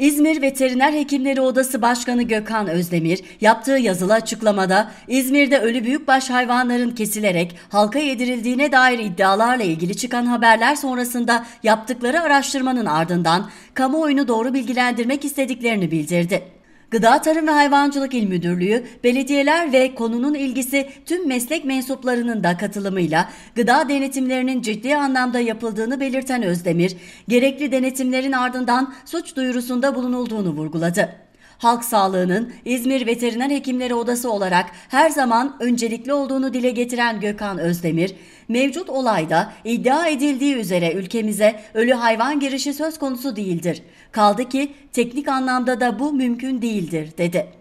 İzmir Veteriner Hekimleri Odası Başkanı Gökhan Özdemir yaptığı yazılı açıklamada İzmir'de ölü büyükbaş hayvanların kesilerek halka yedirildiğine dair iddialarla ilgili çıkan haberler sonrasında yaptıkları araştırmanın ardından kamuoyunu doğru bilgilendirmek istediklerini bildirdi. Gıda Tarım ve Hayvancılık İl Müdürlüğü, belediyeler ve konunun ilgisi tüm meslek mensuplarının da katılımıyla gıda denetimlerinin ciddi anlamda yapıldığını belirten Özdemir, gerekli denetimlerin ardından suç duyurusunda bulunulduğunu vurguladı halk sağlığının İzmir Veteriner Hekimleri Odası olarak her zaman öncelikli olduğunu dile getiren Gökhan Özdemir, mevcut olayda iddia edildiği üzere ülkemize ölü hayvan girişi söz konusu değildir. Kaldı ki teknik anlamda da bu mümkün değildir dedi.